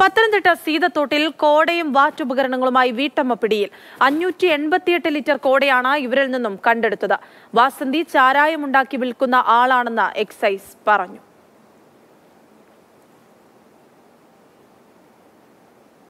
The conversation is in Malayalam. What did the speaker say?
പത്തനംതിട്ട സീതത്തോട്ടിൽ കോടയും വാറ്റുപകരണങ്ങളുമായി വീട്ടമ്മ പിടിയിൽ അഞ്ഞൂറ്റി എൺപത്തിയെട്ട് ലിറ്റർ കോടയാണ് ഇവരിൽ നിന്നും കണ്ടെടുത്തത് വാസന്തി ചാരായമുണ്ടാക്കി വിൽക്കുന്ന ആളാണെന്ന് എക്സൈസ് പറഞ്ഞു